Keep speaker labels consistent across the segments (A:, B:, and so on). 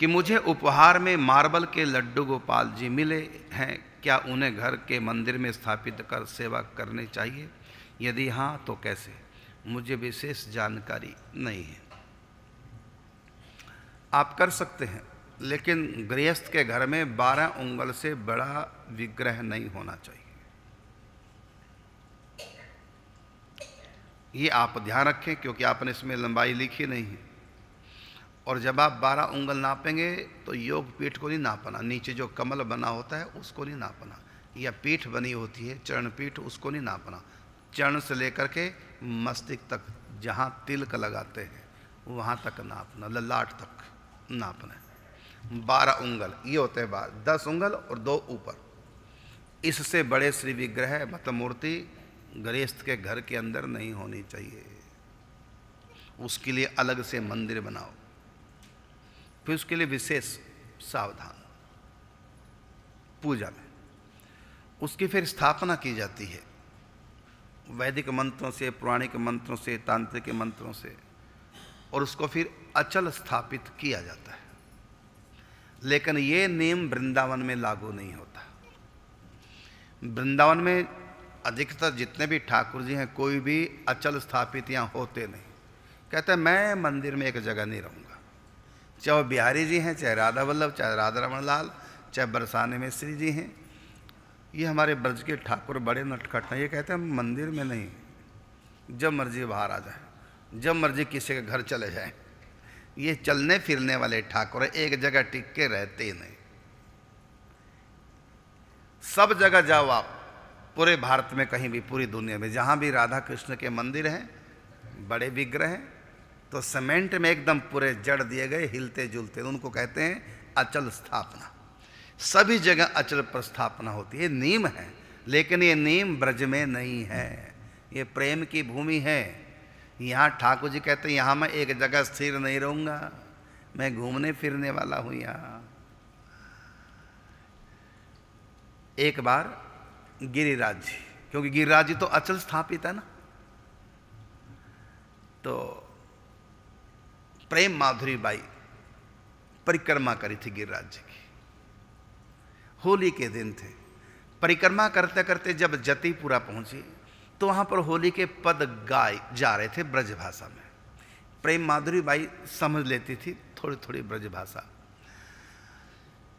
A: कि मुझे उपहार में मार्बल के लड्डू गोपाल जी मिले हैं क्या उन्हें घर के मंदिर में स्थापित कर सेवा करनी चाहिए यदि हाँ तो कैसे मुझे विशेष जानकारी नहीं है आप कर सकते हैं लेकिन गृहस्थ के घर में बारह उंगल से बड़ा विग्रह नहीं होना चाहिए ये आप ध्यान रखें क्योंकि आपने इसमें लंबाई लिखी नहीं है और जब आप बारह उंगल नापेंगे तो योग पीठ को नहीं नापना नीचे जो कमल बना होता है उसको नहीं नापना या पीठ बनी होती है चरण पीठ उसको नहीं नापना चरण से लेकर के मस्तिष्क तक जहाँ तिलक लगाते हैं वहाँ तक नापना ललाट तक नापना है बारह उंगल ये होते हैं बारह दस उंगल और दो ऊपर इससे बड़े श्री विग्रह मतलब मूर्ति गृहस्थ के घर के अंदर नहीं होनी चाहिए उसके लिए अलग से मंदिर बनाओ फिर उसके लिए विशेष सावधान पूजा में उसकी फिर स्थापना की जाती है वैदिक मंत्रों से पौराणिक मंत्रों से तांत्रिक मंत्रों से और उसको फिर अचल स्थापित किया जाता है लेकिन ये नियम वृंदावन में लागू नहीं होता वृंदावन में अधिकतर जितने भी ठाकुर जी हैं कोई भी अचल स्थापित यहाँ होते नहीं कहते मैं मंदिर में एक जगह नहीं रहूँगा चाहे बिहारी जी हैं चाहे राधा वल्लभ चाहे राधा रमन लाल चाहे बरसाने मिश्री जी हैं ये हमारे ब्रज के ठाकुर बड़े नटखट हैं ये कहते हैं हम मंदिर में नहीं जब मर्जी बाहर आ जाए जब मर्जी किसी के घर चले जाए ये चलने फिरने वाले ठाकुर एक जगह टिक के रहते ही नहीं सब जगह जाओ आप पूरे भारत में कहीं भी पूरी दुनिया में जहाँ भी राधा कृष्ण के मंदिर हैं बड़े विग्रह हैं तो सीमेंट में एकदम पूरे जड़ दिए गए हिलते जुलते उनको कहते हैं अचल स्थापना सभी जगह अचल प्रस्थापना होती है नीम है लेकिन ये नीम ब्रज में नहीं है ये प्रेम की भूमि है यहाँ ठाकुर जी कहते हैं यहाँ मैं एक जगह स्थिर नहीं रहूँगा मैं घूमने फिरने वाला हूँ यहाँ एक बार गिरिराज जी क्योंकि गिरिराज जी तो अचल स्थापित है ना तो प्रेम माधुरी बाई परिक्रमा करी थी गिरिराज जी की होली के दिन थे परिक्रमा करते करते जब जतीपुरा पहुंची तो वहां पर होली के पद गाए जा रहे थे ब्रज भाषा में प्रेम माधुरी बाई समझ लेती थी थोड़ी थोड़ी ब्रज भाषा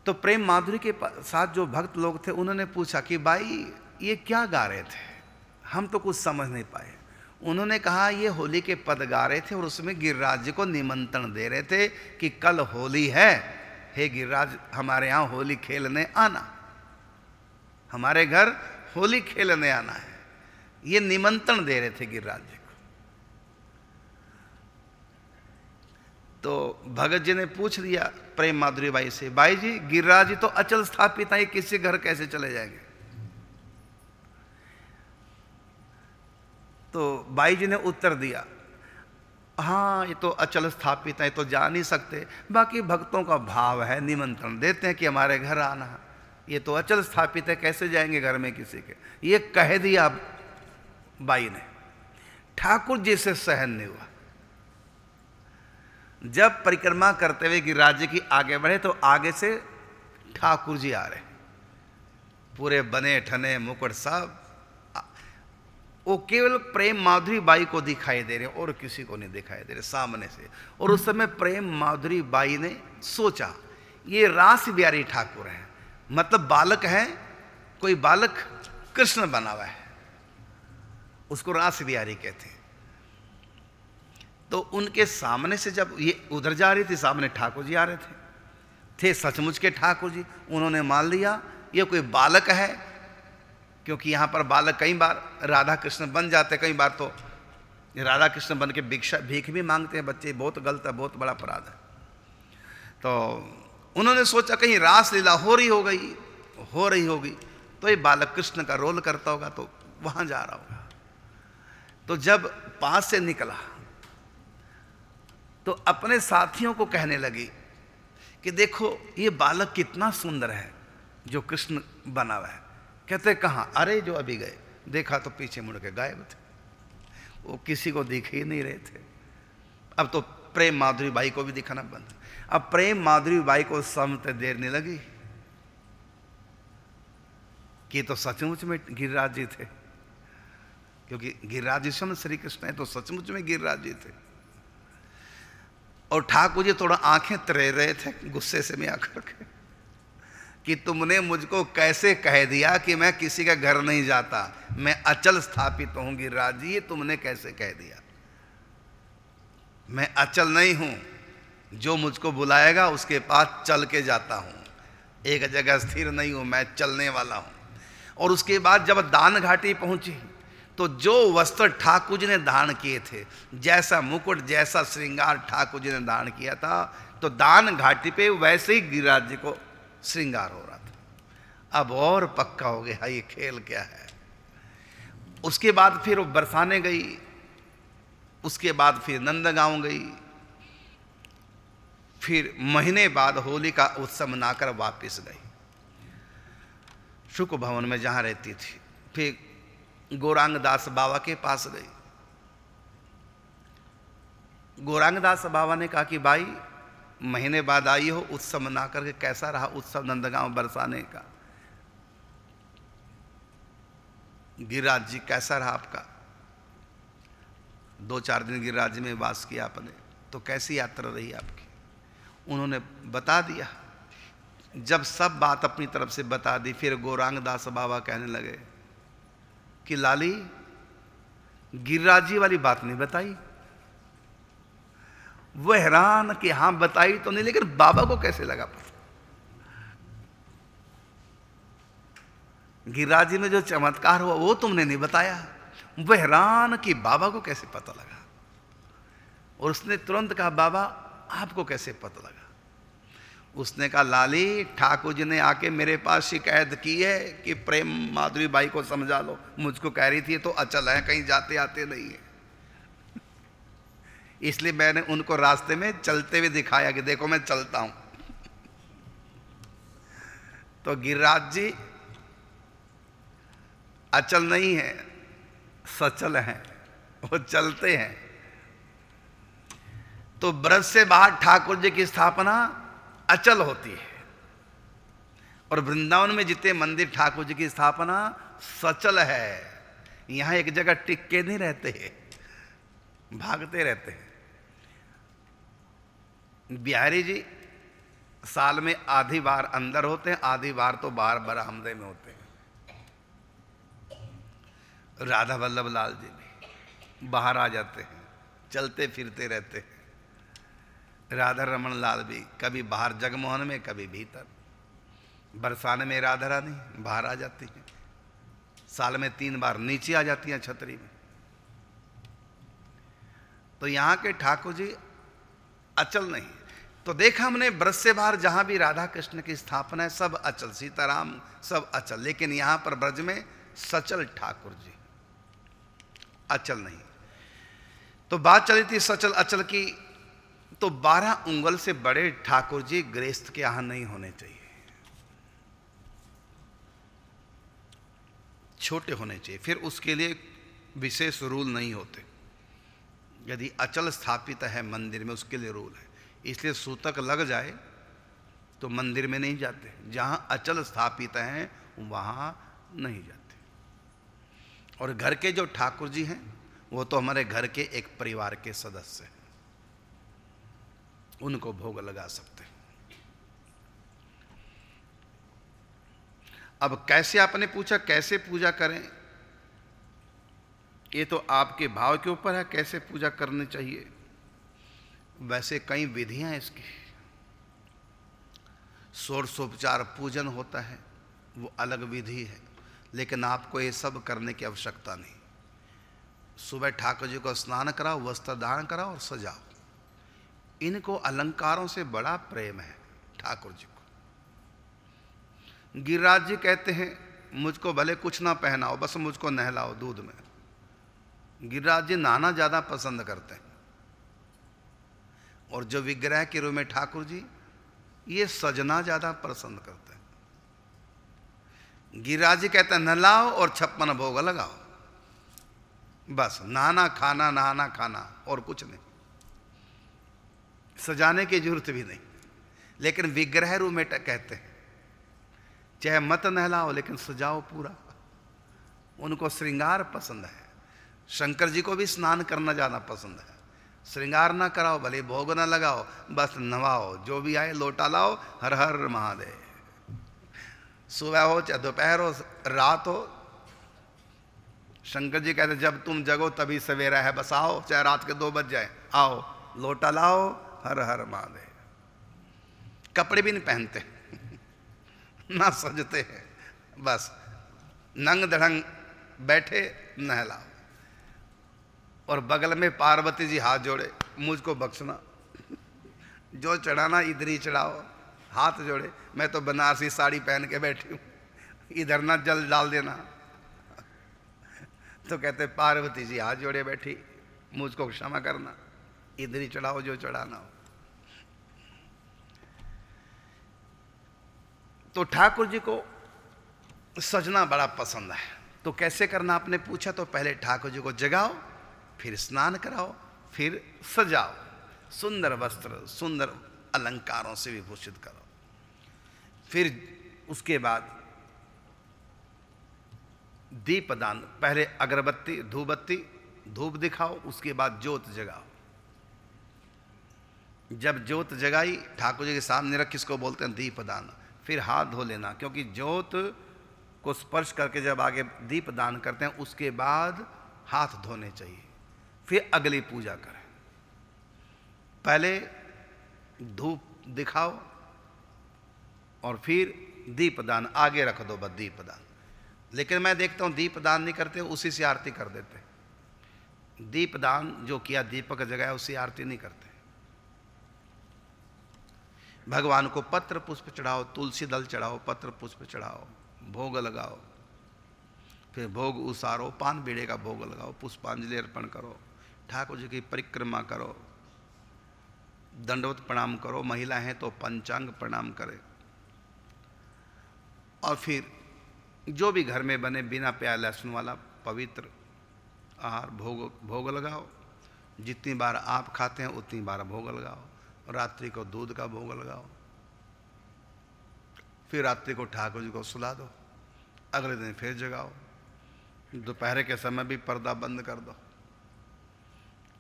A: तो प्रेम माधुरी के साथ जो भक्त लोग थे उन्होंने पूछा कि बाई ये क्या गा रहे थे हम तो कुछ समझ नहीं पाए उन्होंने कहा ये होली के पद गा रहे थे और उसमें गिरिराज जी को निमंत्रण दे रहे थे कि कल होली है हे गिरिराज हमारे यहाँ होली खेलने आना हमारे घर होली खेलने आना है ये निमंत्रण दे रहे थे गिरिराज जी को तो भगत जी ने पूछ लिया प्रेम माधुरी बाई से बाई जी गिरिराज तो अचल स्थापित है किसी घर कैसे चले जाएंगे बाई जी ने उत्तर दिया हाँ ये तो अचल स्थापित है तो जा नहीं सकते बाकी भक्तों का भाव है निमंत्रण देते हैं कि हमारे घर आना ये तो अचल स्थापित है कैसे जाएंगे घर में किसी के ये कह दिया बाई ने ठाकुर जी से सहन नहीं हुआ जब परिक्रमा करते हुए कि राज्य की आगे बढ़े तो आगे से ठाकुर जी आ रहे पूरे बने ठने मुकुट सब वो केवल प्रेम माधुरी बाई को दिखाई दे रहे और किसी को नहीं दिखाई दे रहे सामने से और उस समय प्रेम माधुरी बाई ने सोचा ये रास बिहारी ठाकुर है मतलब बालक है कोई बालक कृष्ण बना हुआ है उसको रास बिहारी कहते हैं तो उनके सामने से जब ये उधर जा रही थी सामने ठाकुर जी आ रहे थे थे सचमुच के ठाकुर जी उन्होंने मान लिया ये कोई बालक है क्योंकि यहाँ पर बालक कई बार राधा कृष्ण बन जाते कई बार तो राधा कृष्ण बन के भिक्षा भीख भी मांगते हैं बच्चे बहुत गलत है बहुत बड़ा अपराध है तो उन्होंने सोचा कहीं रास लीला हो रही हो गई हो रही होगी तो ये बालक कृष्ण का रोल करता होगा तो वहाँ जा रहा होगा तो जब पास से निकला तो अपने साथियों को कहने लगी कि देखो ये बालक कितना सुंदर है जो कृष्ण बना हुआ है कहते कहाँ अरे जो अभी गए देखा तो पीछे मुड़ के गायब थे वो किसी को दिख ही नहीं रहे थे अब तो प्रेम माधुरी बाई को भी दिखाना बंद अब प्रेम माधुरी बाई को समझते देर नहीं लगी कि तो सचमुच में गिरिराज जी थे क्योंकि गिरिराज जी स्वयं श्री कृष्ण है तो सचमुच में गिरिराज जी थे और ठाकुर जी थोड़ा आंखें तरे रहे थे गुस्से से मैं आकर के कि तुमने मुझको कैसे कह दिया कि मैं किसी का घर नहीं जाता मैं अचल स्थापित गिरिराज जी ये तुमने कैसे कह दिया मैं अचल नहीं हूँ जो मुझको बुलाएगा उसके पास चल के जाता हूँ एक जगह स्थिर नहीं हूँ मैं चलने वाला हूँ और उसके बाद जब दान घाटी पहुँची तो जो वस्त्र ठाकुर जी ने दान किए थे जैसा मुकुट जैसा श्रृंगार ठाकुर जी ने दान किया था तो दान घाटी पे वैसे ही गिरिराज जी को श्रृंगार हो रहा था अब और पक्का हो गया ये खेल क्या है उसके बाद फिर वो बरसाने गई उसके बाद फिर नंदगांव गई फिर महीने बाद होली का उत्सव मनाकर वापस गई शुक भवन में जहाँ रहती थी फिर गौरांग दास बाबा के पास गई गौरांग दास बाबा ने कहा कि भाई महीने बाद आई हो उत्सव मना करके कैसा रहा उत्सव नंदगांव बरसाने का गिरिराज जी कैसा रहा आपका दो चार दिन गिरिराज में वास किया आपने तो कैसी यात्रा रही आपकी उन्होंने बता दिया जब सब बात अपनी तरफ से बता दी फिर गोरांग दास बाबा कहने लगे कि लाली गिरिराज जी वाली बात नहीं बताई वो हैरान कि हां बताई तो नहीं लेकिन बाबा को कैसे लगा पता गिरिराज में जो चमत्कार हुआ वो तुमने नहीं बताया वो हैरान कि बाबा को कैसे पता लगा और उसने तुरंत कहा बाबा आपको कैसे पता लगा उसने कहा लाली ठाकुर जी ने आके मेरे पास शिकायत की है कि प्रेम माधुरी बाई को समझा लो मुझको कह रही थी तो अचल है कहीं जाते आते नहीं है इसलिए मैंने उनको रास्ते में चलते हुए दिखाया कि देखो मैं चलता हूं तो गिरिराज जी अचल नहीं है सचल है वो चलते हैं तो ब्रज से बाहर ठाकुर जी की स्थापना अचल होती है और वृंदावन में जितने मंदिर ठाकुर जी की स्थापना सचल है यहां एक जगह टिक के नहीं रहते भागते रहते हैं बिहारी जी साल में आधी बार अंदर होते हैं आधी बार तो बार बरामदे में होते हैं राधा वल्लभ लाल जी भी बाहर आ जाते हैं चलते फिरते रहते हैं राधा रमन लाल भी कभी बाहर जगमोहन में कभी भीतर बरसाने में राधा रानी बाहर आ जाती हैं साल में तीन बार नीचे आ जाती हैं छतरी में तो यहाँ के ठाकुर जी अचल नहीं तो देखा हमने ब्रज से बाहर जहाँ भी राधा कृष्ण की स्थापना है सब अचल सीताराम सब अचल लेकिन यहाँ पर ब्रज में सचल ठाकुर जी अचल नहीं तो बात चली थी सचल अचल की तो बारह उंगल से बड़े ठाकुर जी गृहस्थ के यहाँ नहीं होने चाहिए छोटे होने चाहिए फिर उसके लिए विशेष रूल नहीं होते यदि अचल स्थापित है मंदिर में उसके लिए रूल है इसलिए सूतक लग जाए तो मंदिर में नहीं जाते जहाँ अचल स्थापित हैं वहाँ नहीं जाते और घर के जो ठाकुर जी हैं वो तो हमारे घर के एक परिवार के सदस्य हैं उनको भोग लगा सकते हैं अब कैसे आपने पूछा कैसे पूजा करें ये तो आपके भाव के ऊपर है कैसे पूजा करनी चाहिए वैसे कई विधियां इसकी सोपचार पूजन होता है वो अलग विधि है लेकिन आपको ये सब करने की आवश्यकता नहीं सुबह ठाकुर जी को स्नान कराओ वस्त्र दान कराओ और सजाओ इनको अलंकारों से बड़ा प्रेम है ठाकुर जी को गिरिराज जी कहते हैं मुझको भले कुछ ना पहनाओ बस मुझको नहलाओ दूध में गिरिराज जी नाना ज़्यादा पसंद करते हैं और जो विग्रह के रूप में ठाकुर जी ये सजना ज़्यादा पसंद करते हैं गिरिराज जी कहते हैं न लाओ और छप्पन भोग लगाओ बस नहाना खाना नहाना खाना और कुछ नहीं सजाने की जरूरत भी नहीं लेकिन विग्रह रूप में कहते हैं चाहे मत नहलाओ लेकिन सजाओ पूरा उनको श्रृंगार पसंद है शंकर जी को भी स्नान करना ज़्यादा पसंद है श्रृंगार ना कराओ भले भोग ना लगाओ बस नवाओ जो भी आए लोटा लाओ हर हर महादेव सुबह हो चाहे दोपहर हो रात हो शंकर जी कहते जब तुम जगो तभी सवेरा है बस आओ चाहे रात के दो बज जाए आओ लोटा लाओ हर हर महादेव कपड़े भी नहीं पहनते ना सजते हैं बस नंग धड़ंग बैठे नहलाओ और बगल में पार्वती जी हाथ जोड़े मुझको बख्शना जो चढ़ाना इधर ही चढ़ाओ हाथ जोड़े मैं तो बनारसी साड़ी पहन के बैठी हूँ इधर ना जल डाल देना तो कहते पार्वती जी हाथ जोड़े बैठी मुझको क्षमा करना इधर ही चढ़ाओ जो चढ़ाना हो तो ठाकुर जी को सजना बड़ा पसंद है तो कैसे करना आपने पूछा तो पहले ठाकुर जी को जगाओ फिर स्नान कराओ फिर सजाओ सुंदर वस्त्र सुंदर अलंकारों से विभूषित करो फिर उसके बाद दीपदान पहले अगरबत्ती धूपबत्ती धूप दिखाओ उसके बाद ज्योत जगाओ जब ज्योत जगाई ठाकुर जी के सामने रख किसको बोलते हैं दीपदान फिर हाथ धो लेना क्योंकि ज्योत को स्पर्श करके जब आगे दीपदान करते हैं उसके बाद हाथ धोने चाहिए फिर अगली पूजा करें पहले धूप दिखाओ और फिर दीपदान आगे रख दो बस दीपदान लेकिन मैं देखता हूँ दीपदान नहीं करते उसी से आरती कर देते दीपदान जो किया दीपक जगह उसी आरती नहीं करते भगवान को पत्र पुष्प चढ़ाओ तुलसी दल चढ़ाओ पत्र पुष्प चढ़ाओ भोग लगाओ फिर भोग उसारो पान बीड़े का भोग लगाओ पुष्पांजलि अर्पण करो ठाकुर जी की परिक्रमा करो दंडवत प्रणाम करो महिला हैं तो पंचांग प्रणाम करें और फिर जो भी घर में बने बिना प्याज लहसुन वाला पवित्र आहार भोग भोग लगाओ जितनी बार आप खाते हैं उतनी बार भोग लगाओ रात्रि को दूध का भोग लगाओ फिर रात्रि को ठाकुर जी को सुला दो अगले दिन फिर जगाओ दोपहर के समय भी पर्दा बंद कर दो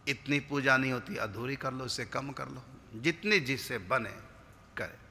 A: इतनी पूजा नहीं होती अधूरी कर लो इससे कम कर लो जितनी जिससे बने करे